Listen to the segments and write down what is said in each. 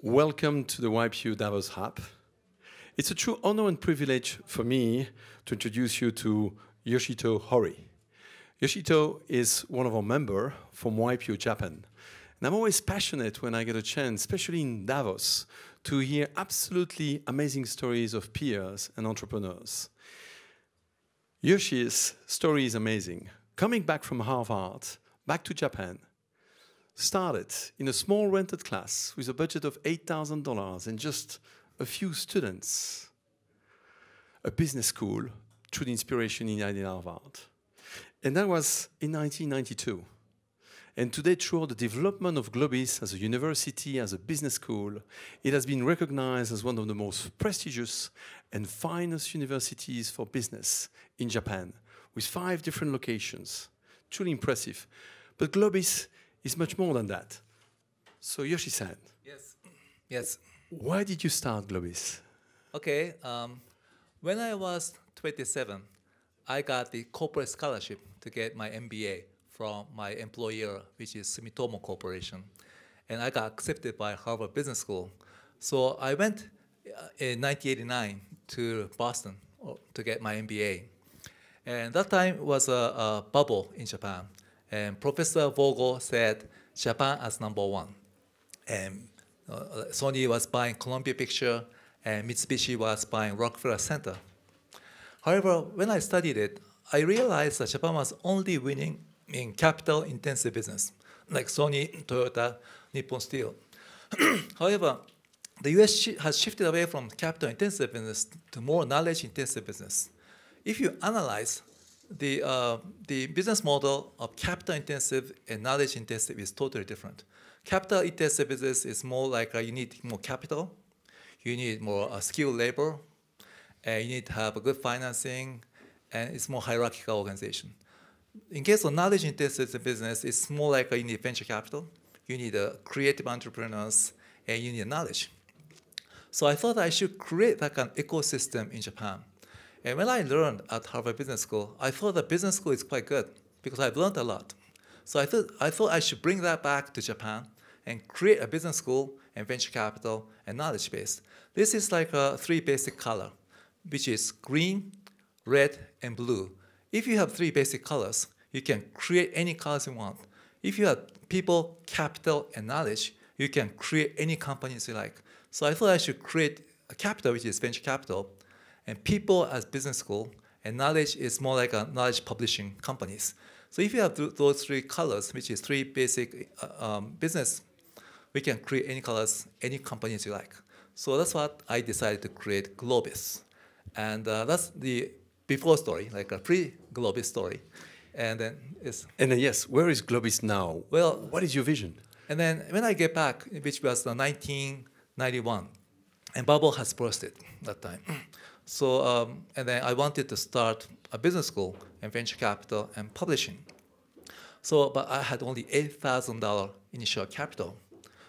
Welcome to the YPU Davos Hub. It's a true honor and privilege for me to introduce you to Yoshito Hori. Yoshito is one of our members from YPU Japan. And I'm always passionate when I get a chance, especially in Davos, to hear absolutely amazing stories of peers and entrepreneurs. Yoshi's story is amazing. Coming back from Harvard, back to Japan, started in a small rented class with a budget of $8,000 and just a few students, a business school through the inspiration in Harvard. And that was in 1992. And today, through the development of Globis as a university, as a business school, it has been recognized as one of the most prestigious and finest universities for business in Japan, with five different locations. Truly impressive. But Globis it's much more than that. So Yoshi-san. Yes. Yes. Why did you start Globis? Okay. Um, when I was 27, I got the corporate scholarship to get my MBA from my employer, which is Sumitomo Corporation. And I got accepted by Harvard Business School. So I went uh, in 1989 to Boston uh, to get my MBA. And that time was a, a bubble in Japan. And Professor Vogel said Japan as number one. And uh, Sony was buying Columbia Picture, and Mitsubishi was buying Rockefeller Center. However, when I studied it, I realized that Japan was only winning in capital-intensive business, like Sony, Toyota, Nippon Steel. However, the US has shifted away from capital-intensive business to more knowledge-intensive business. If you analyze the, uh, the business model of capital intensive and knowledge intensive is totally different. Capital intensive business is more like uh, you need more capital, you need more uh, skilled labor, and you need to have a good financing, and it's more hierarchical organization. In case of knowledge intensive business, it's more like uh, you need venture capital, you need uh, creative entrepreneurs, and you need knowledge. So I thought I should create that kind of ecosystem in Japan. And when I learned at Harvard Business School, I thought that business school is quite good because I've learned a lot. So I thought, I thought I should bring that back to Japan and create a business school and venture capital and knowledge base. This is like a uh, three basic color, which is green, red, and blue. If you have three basic colors, you can create any colors you want. If you have people, capital, and knowledge, you can create any companies you like. So I thought I should create a capital, which is venture capital, and people at business school and knowledge is more like a knowledge publishing companies. So if you have th those three colors, which is three basic uh, um, business, we can create any colors, any companies you like. So that's what I decided to create Globis. And uh, that's the before story, like a pre-Globis story. And then yes. And then yes, where is Globis now? Well, what is your vision? And then when I get back, which was 1991, and bubble has bursted that time. So, um, and then I wanted to start a business school and venture capital and publishing. So, but I had only $8,000 initial capital.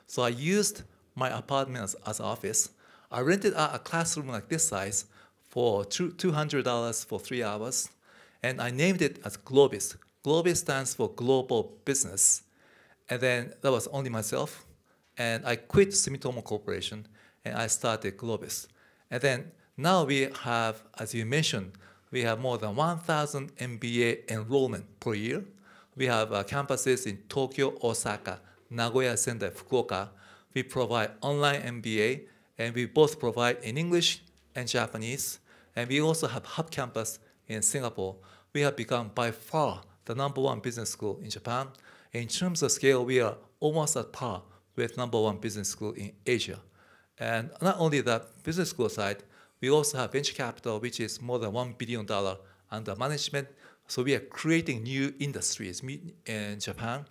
So I used my apartment as, office. I rented out a classroom like this size for $200 for three hours. And I named it as Globis. Globis stands for Global Business. And then that was only myself. And I quit Sumitomo Corporation and I started Globis. And then now we have, as you mentioned, we have more than 1,000 MBA enrollment per year. We have uh, campuses in Tokyo, Osaka, Nagoya, Sendai, Fukuoka. We provide online MBA, and we both provide in English and Japanese. And we also have hub campus in Singapore. We have become by far the number one business school in Japan. In terms of scale, we are almost at par with number one business school in Asia. And not only that, business school side, we also have venture capital, which is more than $1 billion under management. So we are creating new industries in Japan.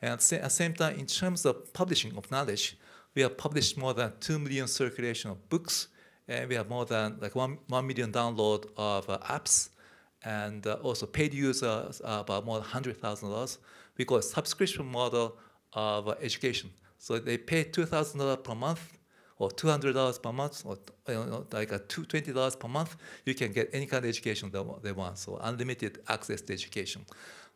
And at the same time, in terms of publishing of knowledge, we have published more than 2 million circulation of books, and we have more than like 1, 1 million download of uh, apps, and uh, also paid users uh, about more than $100,000. We call a subscription model of uh, education. So they pay $2,000 per month or $200 per month or you know, like a $20 per month, you can get any kind of education that they want. So unlimited access to education.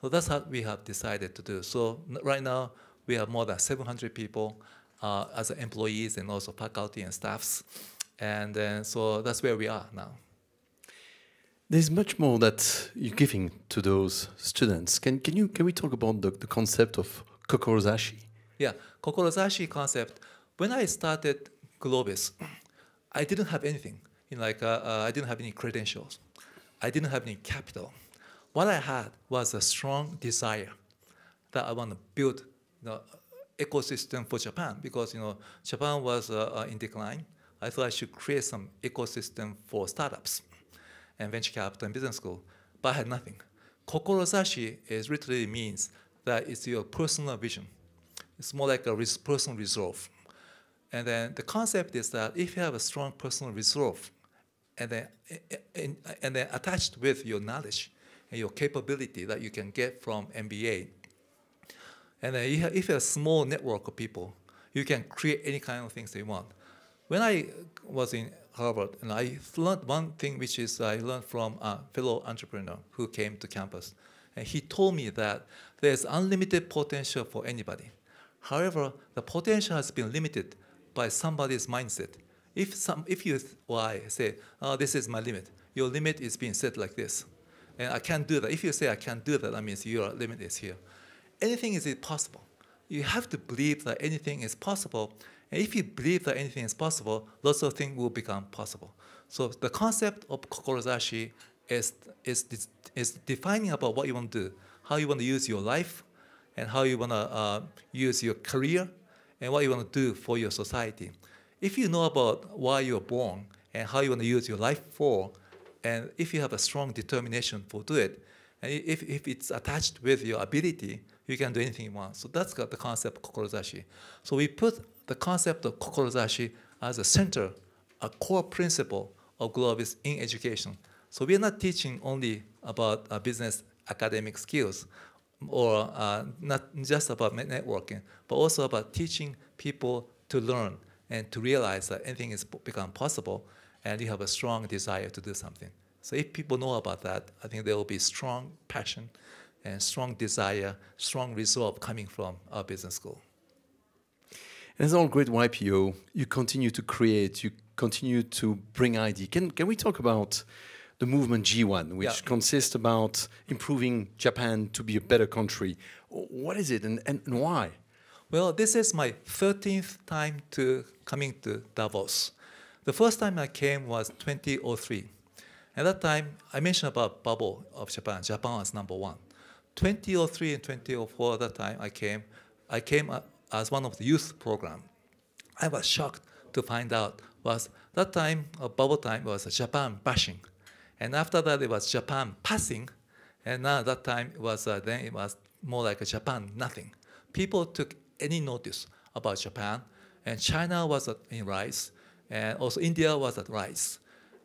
So that's how we have decided to do. So right now, we have more than 700 people uh, as employees and also faculty and staffs. And uh, so that's where we are now. There's much more that you're giving to those students. Can, can, you, can we talk about the, the concept of kokorozashi? Yeah, kokorozashi concept. When I started Globis, I didn't have anything. You know, like uh, uh, I didn't have any credentials. I didn't have any capital. What I had was a strong desire that I want to build you know, ecosystem for Japan because you know Japan was uh, uh in decline. I thought I should create some ecosystem for startups and venture capital and business school, but I had nothing. Kokorozashi is literally means that it's your personal vision. It's more like a personal resolve. And then the concept is that if you have a strong personal resolve, and then and then attached with your knowledge and your capability that you can get from MBA, and then you have, if you have a small network of people, you can create any kind of things you want. When I was in Harvard, and I learned one thing, which is I learned from a fellow entrepreneur who came to campus, and he told me that there's unlimited potential for anybody. However, the potential has been limited by somebody's mindset. If, some, if you why say, oh, this is my limit, your limit is being set like this. And I can't do that. If you say I can't do that, that means your limit is here. Anything is possible. You have to believe that anything is possible. And if you believe that anything is possible, lots of things will become possible. So the concept of kokorozashi is, is, is defining about what you want to do, how you want to use your life, and how you want to uh, use your career, and what you want to do for your society. If you know about why you are born and how you want to use your life for, and if you have a strong determination for do it, and if, if it's attached with your ability, you can do anything you want. So that's got the concept of kokorozashi. So we put the concept of kokorozashi as a center, a core principle of Globus in education. So we are not teaching only about uh, business academic skills or uh, not just about networking, but also about teaching people to learn and to realize that anything is become possible, and you have a strong desire to do something. So if people know about that, I think there will be strong passion and strong desire, strong resolve coming from our business school. And as all great YPO, you continue to create, you continue to bring ID. Can, can we talk about the movement G1, which yeah. consists about improving Japan to be a better country. What is it and, and why? Well, this is my 13th time to coming to Davos. The first time I came was 2003. At that time, I mentioned about bubble of Japan. Japan was number one. 2003 and 2004, at that time I came, I came as one of the youth program. I was shocked to find out was that time, bubble time, was Japan bashing. And after that, it was Japan passing. And now that time, it was, uh, then it was more like Japan nothing. People took any notice about Japan. And China was in rise. And also India was at rise.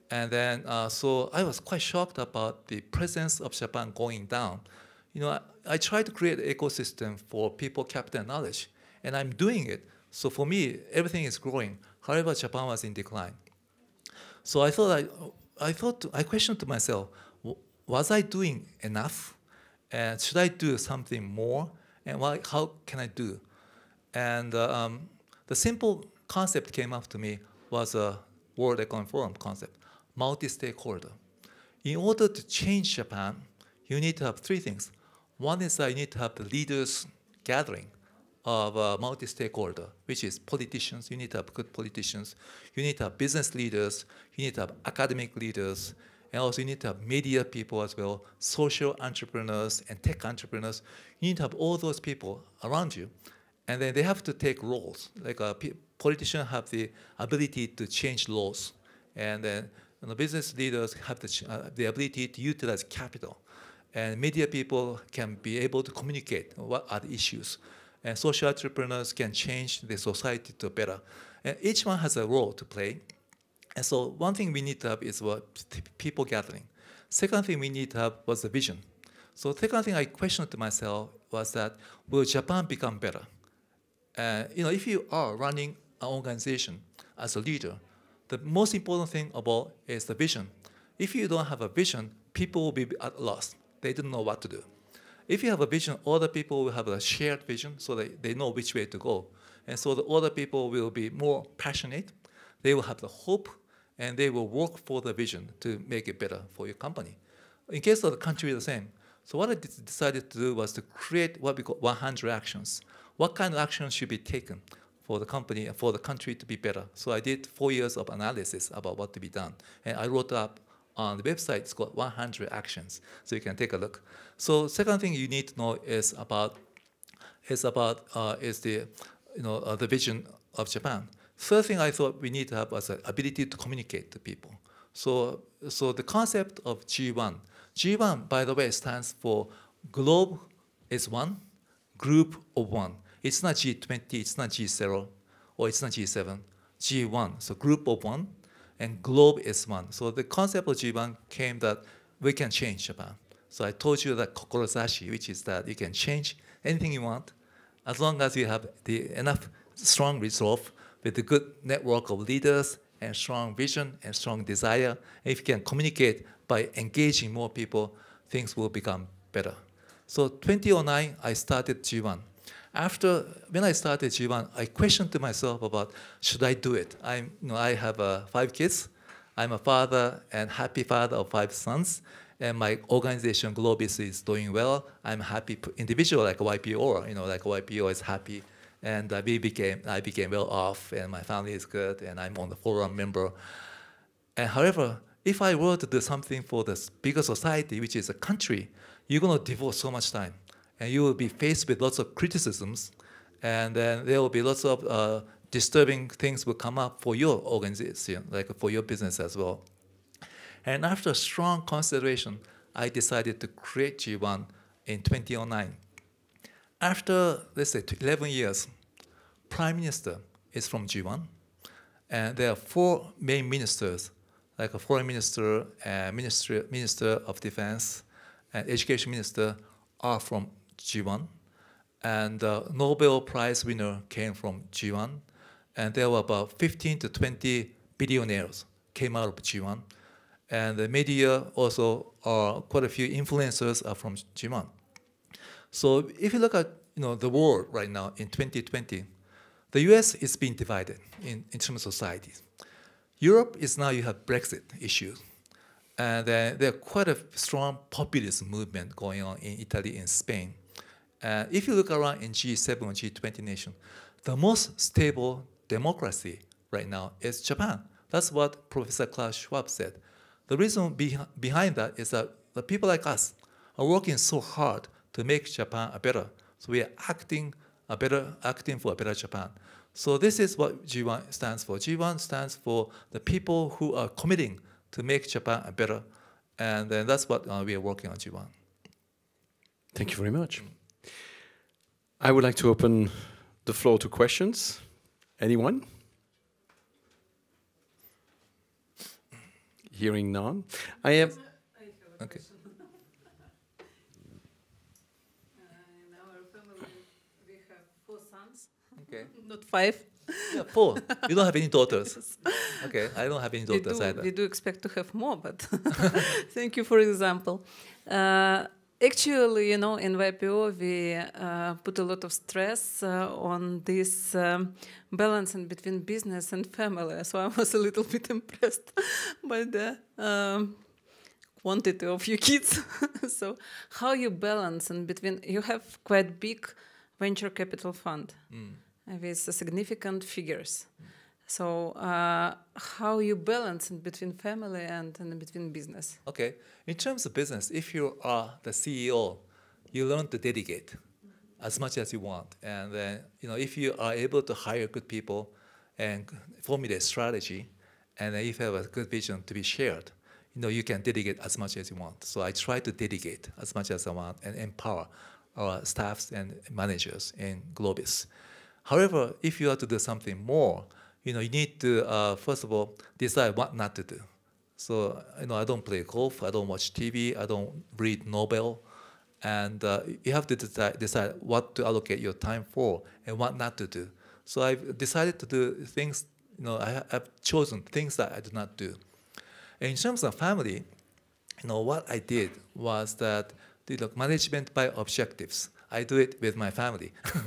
And then, uh, so I was quite shocked about the presence of Japan going down. You know, I, I try to create an ecosystem for people, capital, knowledge. And I'm doing it. So for me, everything is growing. However, Japan was in decline. So I thought, I, I thought, I questioned to myself, was I doing enough? And should I do something more? And why, how can I do? And uh, um, the simple concept came up to me was a World Economic Forum concept, multi-stakeholder. In order to change Japan, you need to have three things. One is that you need to have the leaders gathering of uh, multi-stakeholder, which is politicians. You need to have good politicians. You need to have business leaders. You need to have academic leaders. And also you need to have media people as well, social entrepreneurs and tech entrepreneurs. You need to have all those people around you. And then they have to take roles. Like a uh, politician have the ability to change laws. And then you know, business leaders have the, uh, the ability to utilize capital. And media people can be able to communicate what are the issues and social entrepreneurs can change the society to better. And each one has a role to play. And so one thing we need to have is what people gathering. Second thing we need to have was the vision. So second thing I questioned to myself was that will Japan become better? Uh, you know, if you are running an organization as a leader, the most important thing about is the vision. If you don't have a vision, people will be at loss. They don't know what to do if you have a vision, other people will have a shared vision so that they know which way to go. And so the other people will be more passionate, they will have the hope, and they will work for the vision to make it better for your company. In case of the country, the same. So what I decided to do was to create what we call 100 actions. What kind of actions should be taken for the company and for the country to be better? So I did four years of analysis about what to be done. And I wrote up on the website, it's called 100 actions. So you can take a look. So second thing you need to know is about is about uh, is the you know uh, the vision of Japan. Third thing I thought we need to have was the ability to communicate to people. So so the concept of G1. G1, by the way, stands for globe is one, group of one. It's not G20, it's not G0, or it's not G7. G1, so group of one, and globe is one. So the concept of Jiban came that we can change Japan. So I told you that kokorozashi, which is that you can change anything you want, as long as you have the enough strong resolve with a good network of leaders and strong vision and strong desire. If you can communicate by engaging more people, things will become better. So 2009, I started G1 after when I started G1, I questioned to myself about should I do it? i you know, I have uh, five kids. I'm a father and happy father of five sons. And my organization Globis is doing well. I'm happy individual like YPO. You know, like YPO is happy, and uh, we became I became well off, and my family is good, and I'm on the forum member. And however, if I were to do something for the bigger society, which is a country, you're gonna devote so much time and you will be faced with lots of criticisms, and then there will be lots of uh, disturbing things will come up for your organization, like for your business as well. And after strong consideration, I decided to create G1 in 2009. After, let's say, 11 years, Prime Minister is from G1, and there are four main ministers, like a foreign minister, and uh, minister, minister of defense, and education minister, are from G1, and the Nobel Prize winner came from G1, and there were about 15 to 20 billionaires came out of G1, and the media also are uh, quite a few influencers are from G1. So if you look at you know the world right now in 2020, the U.S. is being divided in, in terms of societies. Europe is now you have Brexit issues, and there there are quite a strong populist movement going on in Italy and Spain uh, if you look around in G7 or G20 nation, the most stable democracy right now is Japan. That's what Professor Klaus Schwab said. The reason be behind that is that the people like us are working so hard to make Japan a better. So we are acting a better, acting for a better Japan. So this is what G1 stands for. G1 stands for the people who are committing to make Japan a better, and then that's what uh, we are working on G1. Thank you very much. I would like to open the floor to questions. Anyone? Hearing none. I have. I have okay. Okay. Not five. Yeah, four. You don't have any daughters. Okay, I don't have any daughters we do, either. We do expect to have more, but thank you for example. Uh, actually, you know, in YPO, we uh, put a lot of stress uh, on this um, balancing between business and family. So I was a little bit impressed by the um, quantity of your kids. so how you balance in between? You have quite big venture capital fund mm. with significant figures. Mm. So uh, how you balance between family and, and between business? Okay, in terms of business, if you are the CEO, you learn to delegate as much as you want, and then you know if you are able to hire good people and formulate strategy, and if you have a good vision to be shared, you know you can delegate as much as you want. So I try to delegate as much as I want and empower our staffs and managers in Globis. However, if you are to do something more, you know, you need to uh, first of all decide what not to do. So you know, I don't play golf, I don't watch TV, I don't read Nobel, and uh, you have to decide, decide what to allocate your time for and what not to do. So I've decided to do things. You know, I have chosen things that I do not do. And in terms of family, you know, what I did was that you know, management by objectives. I do it with my family.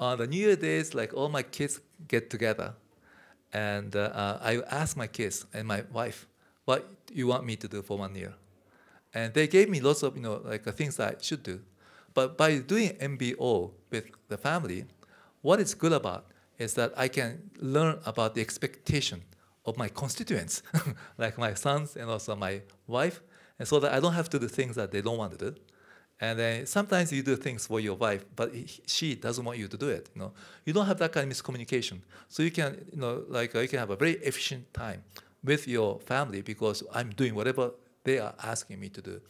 On the New Year days, like all my kids get together and uh, uh, I asked my kids and my wife, what you want me to do for one year? And they gave me lots of you know like uh, things I should do. But by doing MBO with the family, what it's good about is that I can learn about the expectation of my constituents, like my sons and also my wife, and so that I don't have to do things that they don't want to do. And then sometimes you do things for your wife, but she doesn't want you to do it. You know, you don't have that kind of miscommunication, so you can, you know, like uh, you can have a very efficient time with your family because I'm doing whatever they are asking me to do.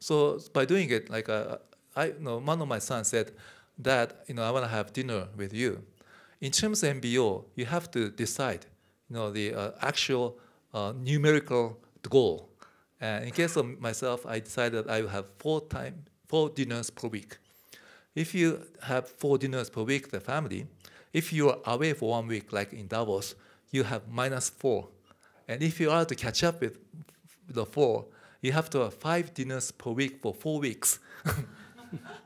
So by doing it, like uh, I, you know, one of my sons said, "Dad, you know, I want to have dinner with you." In terms of MBO, you have to decide, you know, the uh, actual uh, numerical goal. And in case of myself, I decided I will have four times four dinners per week. If you have four dinners per week, the family, if you are away for one week, like in Davos, you have minus four. And if you are to catch up with the four, you have to have five dinners per week for four weeks.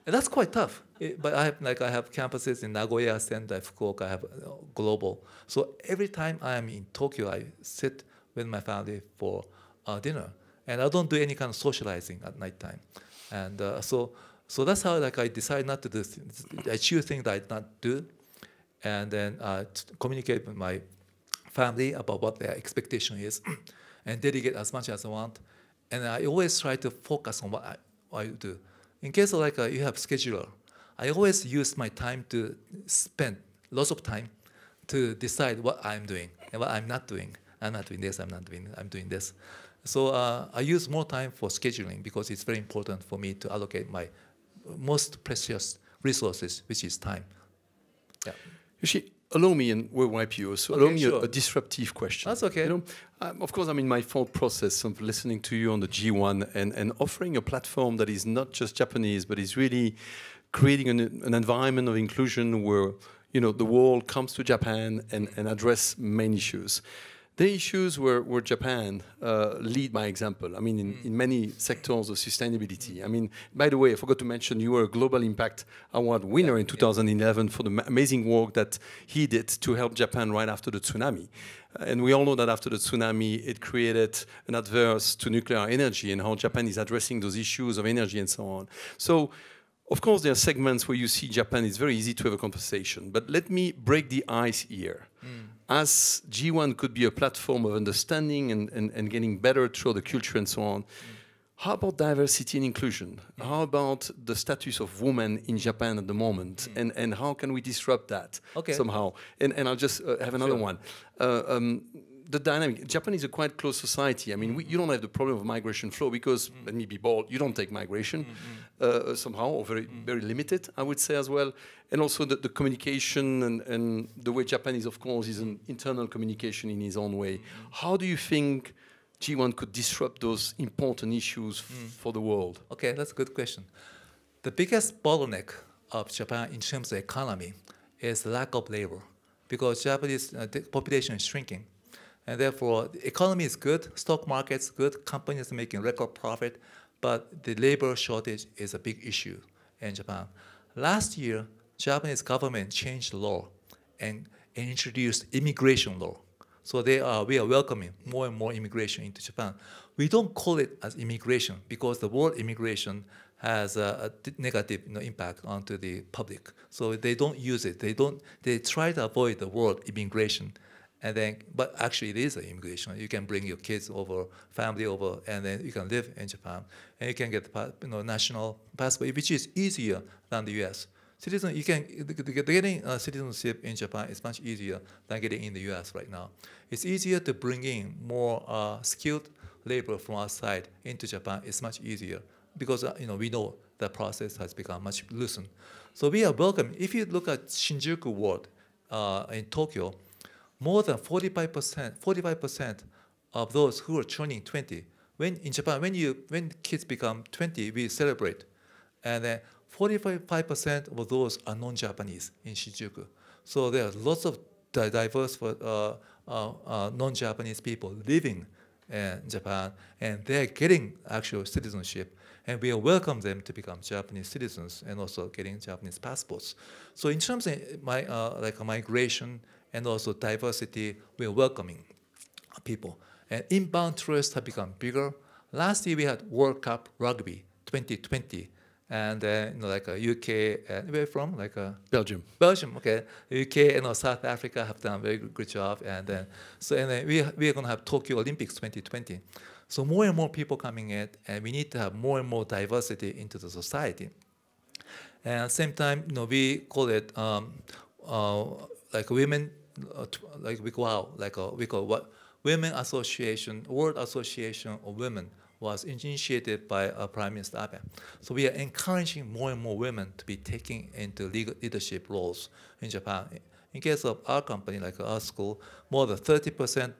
And that's quite tough. It, but I have, like I have campuses in Nagoya, Sendai, Fukuoka. I have uh, global. So every time I am in Tokyo, I sit with my family for uh, dinner, and I don't do any kind of socializing at night time. And uh, so, so that's how like I decide not to do. I choose things that I not do, and then uh, communicate with my family about what their expectation is, and dedicate as much as I want. And I always try to focus on what I, what I do. In case of like uh, you have scheduler, I always use my time to spend lots of time to decide what I'm doing and what I'm not doing. I'm not doing this. I'm not doing. I'm doing this. So uh, I use more time for scheduling because it's very important for me to allocate my most precious resources, which is time. Yeah. Yoshi, allow me, and we wipe you. so okay, allow me sure. a, a, disruptive question. That's okay. You know, of course, I'm in my thought process of listening to you on the G1 and, and offering a platform that is not just Japanese, but is really creating an, an environment of inclusion where you know the world comes to Japan and, and address main issues. The issues where, where Japan uh, lead by example. I mean, in, mm. in, many sectors of sustainability. I mean, by the way, I forgot to mention you were a Global Impact Award winner yeah, in 2011 yeah. for the amazing work that he did to help Japan right after the tsunami. Uh, and we all know that after the tsunami, it created an adverse to nuclear energy and how Japan is addressing those issues of energy and so on. So. Of course, there are segments where you see Japan, it's very easy to have a conversation, but let me break the ice here. Mm as G1 could be a platform of understanding and, and, and getting better through the culture and so on, how about diversity and inclusion? How about the status of women in Japan at the moment? Hmm. And, and how can we disrupt that okay. somehow? And, and I'll just uh, have another sure. one. Uh, um, the dynamic. Japan is a quite close society. I mean, we, you don't have the problem of migration flow because, mm. let me be bold, you don't take migration mm-hmm. uh, somehow, or very, mm. very limited, I would say as well. And also the, the communication and, and, the way Japan is, of course, is an internal communication in his own way. Mm-hmm. How do you think G1 could disrupt those important issues mm. for the world? Okay, that's a good question. The biggest bottleneck of Japan in terms of economy is lack of labor because Japanese uh, population is shrinking. And therefore, the economy is good, stock market's good, companies are making record profit, but the labor shortage is a big issue in Japan. Last year, Japanese government changed the law and, and introduced immigration law. So they are, we are welcoming more and more immigration into Japan. We don't call it as immigration because the word immigration has a, a negative you know, impact onto the public. So they don't use it. They don't. They try to avoid the word immigration and then, but actually it is an immigration. You can bring your kids over, family over, and then you can live in Japan. And you can get the you know, national passport, which is easier than the US. Citizen, you can, getting uh, citizenship in Japan is much easier than getting in the US right now. It's easier to bring in more uh, skilled labor from outside into Japan. It's much easier because uh, you know we know the process has become much loosened. So we are welcome. If you look at Shinjuku Ward uh, in Tokyo, more than 45%, 45% of those who are turning 20. When in Japan, when you when kids become 20, we celebrate, and then 45% of those are non-Japanese in Shinjuku. So there are lots of diverse uh, uh, uh, non-Japanese people living in Japan, and they're getting actual citizenship. And we welcome them to become Japanese citizens and also getting Japanese passports. So in terms of my uh, like migration and also diversity, we're welcoming people. And inbound tourists have become bigger. Last year we had World Cup Rugby 2020, and uh, you know, like uh, UK, uh, where from? Like uh, Belgium. Belgium, okay. UK and uh, South Africa have done a very good, job, and then uh, so and then uh, we we are gonna have Tokyo Olympics 2020. So more and more people coming in, and we need to have more and more diversity into the society. And at the same time, you know, we call it um, uh, like women, uh, like we wow, like uh, we call what Women Association, World Association of Women was initiated by uh, Prime Minister Abe. So we are encouraging more and more women to be taking into legal leadership roles in Japan. In case of our company, like our school, more than 30%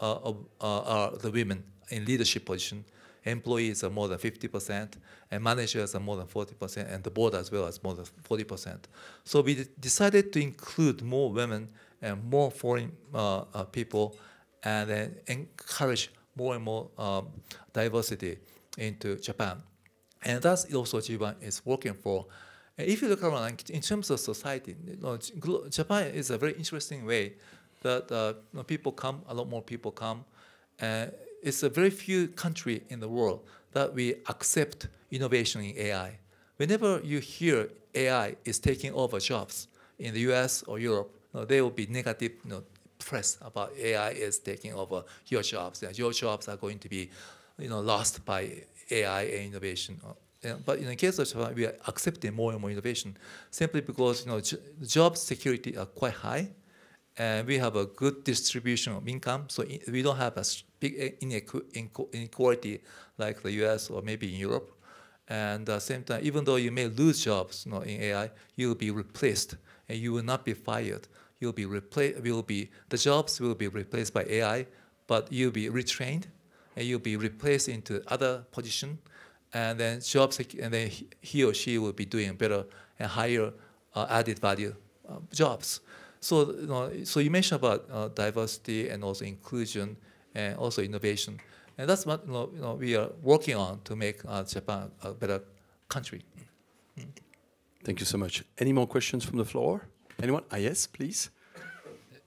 uh, of uh, are the women in leadership position employees are more than 50%, and managers are more than 40%, and the board as well as more than 40%. So we decided to include more women and more foreign uh, uh, people and then encourage more and more um, diversity into Japan. And that's also Japan is working for. If you look around in terms of society, you know, Japan is a very interesting way that uh, people come, a lot more people come. and it's a very few country in the world that we accept innovation in AI. Whenever you hear AI is taking over jobs in the US or Europe, you know, there will be negative you know, press about AI is taking over your jobs, and your jobs are going to be you know, lost by AI and innovation. Uh, but in the case of Japan, we are accepting more and more innovation simply because you know, job security are quite high and we have a good distribution of income, so we don't have a big inequality like the U.S. or maybe in Europe. And at uh, the same time, even though you may lose jobs you know, in AI, you'll be replaced, and you will not be fired. You'll be replaced. Will be the jobs will be replaced by AI, but you'll be retrained, and you'll be replaced into other position, and then jobs, and then he or she will be doing better and higher uh, added value uh, jobs. So, you know, so you mentioned about uh, diversity and also inclusion and also innovation. And that's what you know, you know we are working on to make uh, Japan a better country. Thank you so much. Any more questions from the floor? Anyone? Ah, yes, please.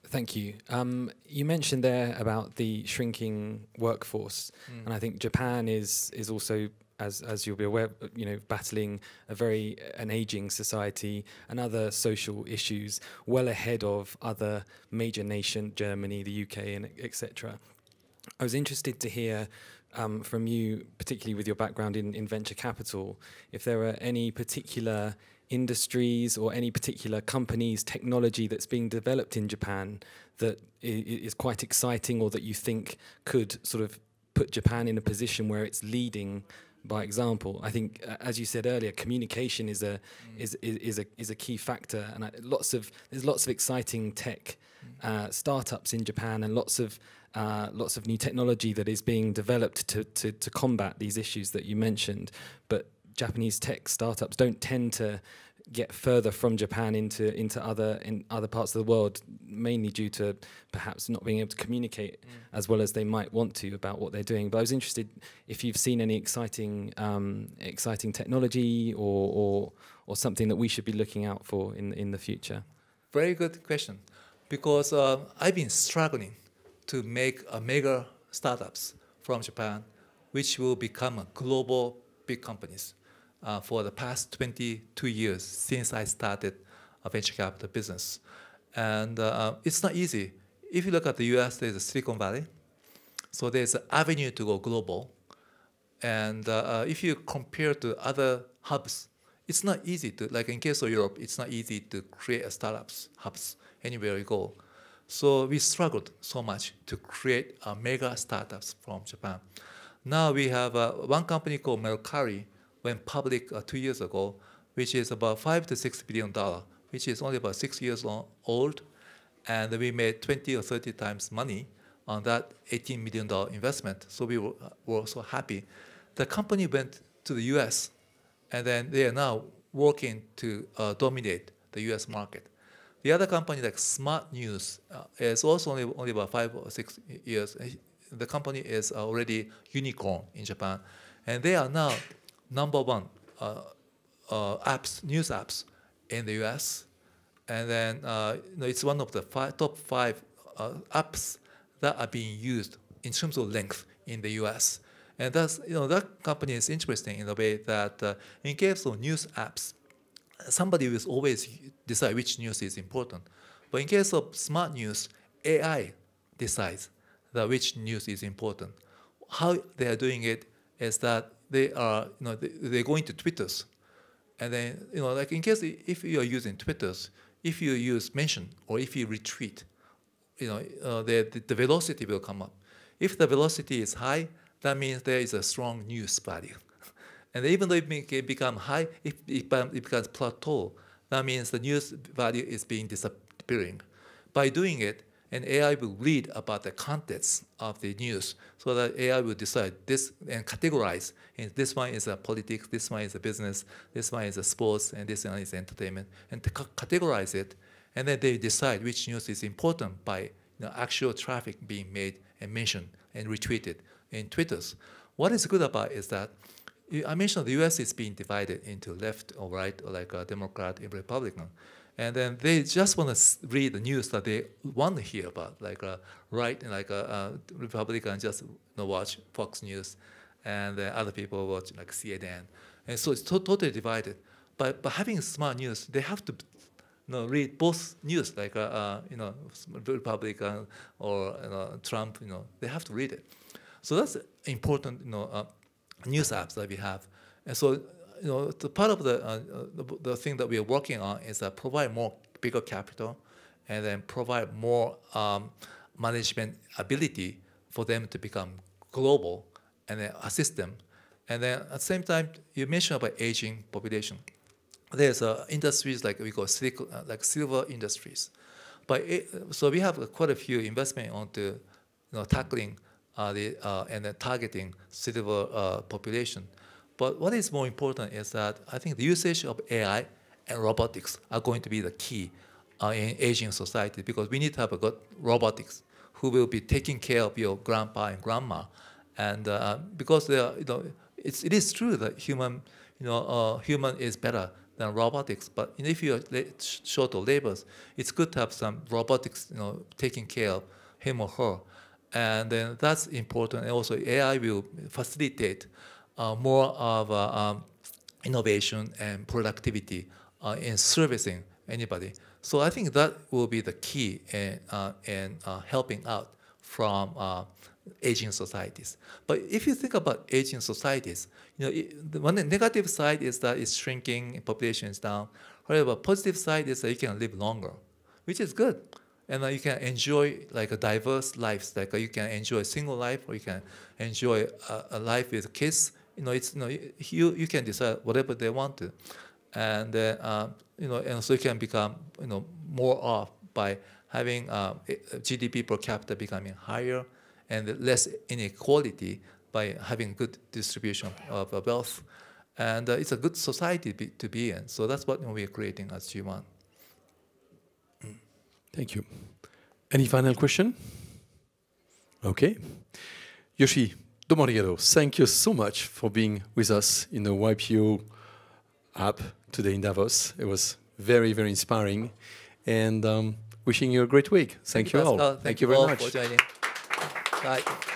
Thank you. Um, you mentioned there about the shrinking workforce, mm. and I think Japan is is also, as as you'll be aware, you know, battling a very an aging society and other social issues well ahead of other major nation, Germany, the UK, and etc. I was interested to hear um, from you, particularly with your background in, in venture capital, if there are any particular industries or any particular companies, technology that's being developed in Japan that is quite exciting or that you think could sort of put Japan in a position where it's leading by example. I think, as you said earlier, communication is a mm. is, is, is a is a key factor, and I, uh, lots of there's lots of exciting tech mm. uh, startups in Japan, and lots of uh, lots of new technology that is being developed to, to to combat these issues that you mentioned. But Japanese tech startups don't tend to get further from Japan into into other in other parts of the world, mainly due to perhaps not being able to communicate mm. as well as they might want to about what they're doing. But I was interested if you've seen any exciting um, exciting technology or, or or something that we should be looking out for in in the future. Very good question, because uh, I've been struggling to make a uh, mega startups from Japan, which will become a global big companies uh, for the past 22 years since I started a venture capital business. And uh, it's not easy. If you look at the US, there's a Silicon Valley. So there's an avenue to go global. And uh, uh, if you compare to other hubs, it's not easy to, like in case of Europe, it's not easy to create a startups hubs anywhere you go. So we struggled so much to create a mega startups from Japan. Now we have uh, one company called Mercari, went public uh, two years ago, which is about five to six billion dollar, which is only about six years long, old, and we made 20 or 30 times money on that 18 million dollar investment. So we were, uh, were so happy. The company went to the U.S. and then they are now working to uh, dominate the U.S. market. The other company, like Smart News, uh, is also only, only about five or six years. The company is already unicorn in Japan, and they are now number one uh, uh, apps, news apps in the US. And then uh, you know, it's one of the five, top five apps that are being used in terms of length in the US. And that's, you know, that company is interesting in the way that uh, in case of news apps, somebody will always decide which news is important. But in case of smart news, AI decides that which news is important. How they are doing it is that they are you know they, they go into Twitter's, and then you know like in case if you are using Twitter's, if you use mention or if you retweet, you know uh, the, the velocity will come up. If the velocity is high, that means there is a strong news value. and even though it become high, if it becomes plateau, that means the news value is being disappearing. By doing it, and AI will read about the contents of the news so that AI will decide this and categorize. And this one is a politics, this one is a business, this one is a sports, and this one is entertainment, and to categorize it. And then they decide which news is important by you know, actual traffic being made and mentioned and retweeted in Twitters. What is good about is that I mentioned the U.S. is being divided into left or right, or like a uh, Democrat and Republican and then they just want to read the news that they want to hear about, like uh, right, like a, uh, uh, Republican just you know, watch Fox News, and then other people watch like CNN, and so it's to totally divided. But but having smart news, they have to you know, read both news, like uh, uh, you know Republican or you know, Trump. You know, they have to read it. So that's important. You know, uh, news apps that we have, and so you know, the part of the, uh, the, the thing that we are working on is to uh, provide more bigger capital, and then provide more um, management ability for them to become global, and then assist them. And then at the same time, you mentioned about aging population. There's uh, industries like we call uh, like silver industries, but it, so we have quite a few investment onto you know, tackling uh, the uh, and then targeting silver uh, population. But what is more important is that I think the usage of AI and robotics are going to be the key uh, in aging society because we need to have a good robotics who will be taking care of your grandpa and grandma. And uh, because they are, you know, it's, it is true that human, you know, uh, human is better than robotics. But if you are short of labors, it's good to have some robotics, you know, taking care of him or her. And then that's important. And also AI will facilitate uh, more of uh, um, innovation and productivity uh, in servicing anybody. So I think that will be the key in, in helping out from aging societies. But if you think about aging societies, you know, it, the one the negative side is that it's shrinking, population is down. However, positive side is that you can live longer, which is good. And uh, you can enjoy like a diverse life. Like uh, you can enjoy a single life, or you can enjoy a, a life with kids, you know, it's you know, you, you can decide whatever they want to, and uh, uh you know, and so you can become you know more off by having uh, GDP per capita becoming higher and less inequality by having good distribution of wealth, and uh, it's a good society be, to be in. So that's what we are creating as G1. Thank you. Any final question? Okay. Yoshi, Domoriello, thank you so much for being with us in the YPO app today in Davos. It was very, very inspiring. And um, wishing you a great week. Thank, thank you, you all. Thank, thank, you very much. For joining. Bye.